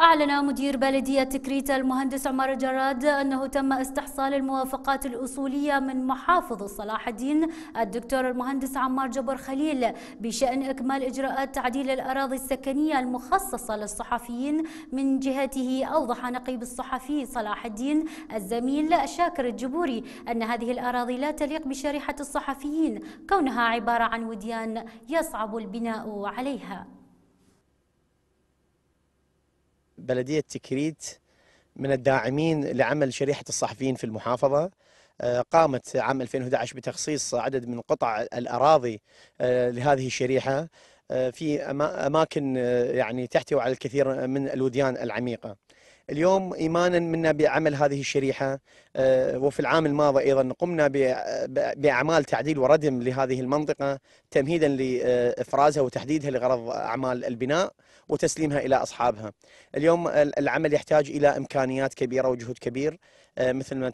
أعلن مدير بلدية كريتا المهندس عمر جراد أنه تم استحصال الموافقات الأصولية من محافظ صلاح الدين الدكتور المهندس عمار جبر خليل بشأن إكمال إجراءات تعديل الأراضي السكنية المخصصة للصحفيين من جهته أوضح نقيب الصحفي صلاح الدين الزميل شاكر الجبوري أن هذه الأراضي لا تليق بشريحة الصحفيين كونها عبارة عن وديان يصعب البناء عليها بلدية تكريت من الداعمين لعمل شريحة الصحفيين في المحافظة آه، قامت عام 2011 بتخصيص عدد من قطع الأراضي آه، لهذه الشريحة آه، في أماكن يعني تحتوي على الكثير من الوديان العميقة اليوم إيمانا منا بعمل هذه الشريحة آه، وفي العام الماضي أيضا قمنا بأعمال تعديل وردم لهذه المنطقة تمهيدا لإفرازها وتحديدها لغرض أعمال البناء وتسليمها إلى أصحابها اليوم العمل يحتاج إلى إمكانيات كبيرة وجهود كبير آه، مثل ما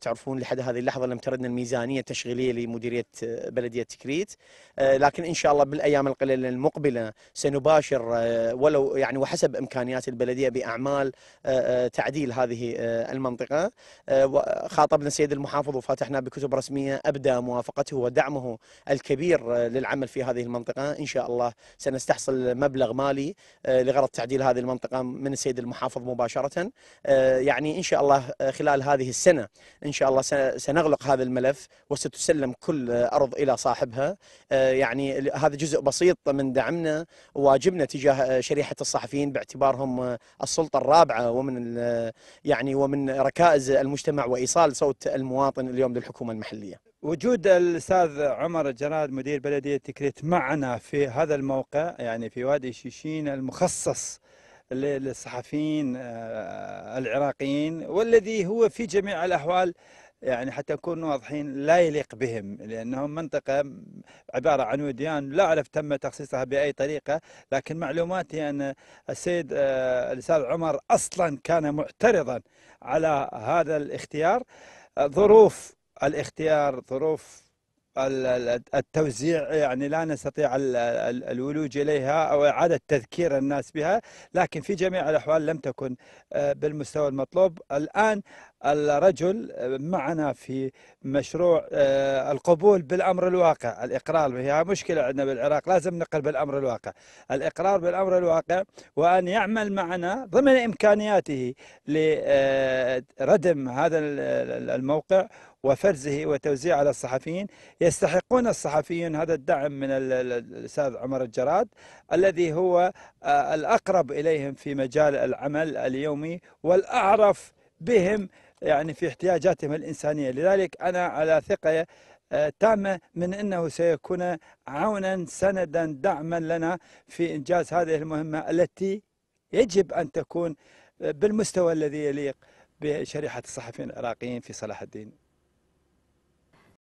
تعرفون لحد هذه اللحظة لم تردنا الميزانية التشغيلية لمديرية آه، بلدية تكريت لكن إن شاء الله بالأيام القليلة المقبلة سنباشر ولو يعني وحسب إمكانيات البلدية بأعمال آه، آه، تعديل هذه آه، المنطقة خاطبنا السيد المحافظ وفاتحنا بكتب رسمية أبدى موافقته ودعمه الكبير للعمل في هذه المنطقة إن شاء الله سنستحصل مبلغ مالي لغرض تعديل هذه المنطقة من السيد المحافظ مباشرة يعني إن شاء الله خلال هذه السنة إن شاء الله سنغلق هذا الملف وستسلم كل أرض إلى صاحبها يعني هذا جزء بسيط من دعمنا واجبنا تجاه شريحة الصحفيين باعتبارهم السلطة الرابعة ومن يعني ومن ركائز المجتمع وايصال صوت المواطن اليوم للحكومه المحليه. وجود الاستاذ عمر الجراد مدير بلديه تكريت معنا في هذا الموقع يعني في وادي شيشين المخصص للصحفيين آه، العراقيين والذي هو في جميع الاحوال يعني حتى نكون واضحين لا يليق بهم لانهم منطقه عباره عن وديان لا اعرف تم تخصيصها باي طريقه لكن معلوماتي ان السيد آه، الاستاذ عمر اصلا كان معترضا على هذا الاختيار آه، ظروف الاختيار ظروف التوزيع يعني لا نستطيع الولوج اليها او اعاده تذكير الناس بها، لكن في جميع الاحوال لم تكن آه، بالمستوى المطلوب، الان الرجل آه، معنا في مشروع آه، القبول بالامر الواقع، الاقرار هي مشكله عندنا بالعراق لازم نقل بالامر الواقع، الاقرار بالامر الواقع وان يعمل معنا ضمن امكانياته لردم هذا الموقع وفرزه وتوزيعه على الصحفيين يستحقون الصحفيين هذا الدعم من الأستاذ عمر الجراد الذي هو آه، الأقرب إليهم في مجال العمل اليومي والأعرف بهم يعني في احتياجاتهم الإنسانية لذلك أنا على ثقة آه، تامة من أنه سيكون عونا سندا دعما لنا في إنجاز هذه المهمة التي يجب أن تكون بالمستوى الذي يليق بشريحة الصحفيين العراقيين في صلاح الدين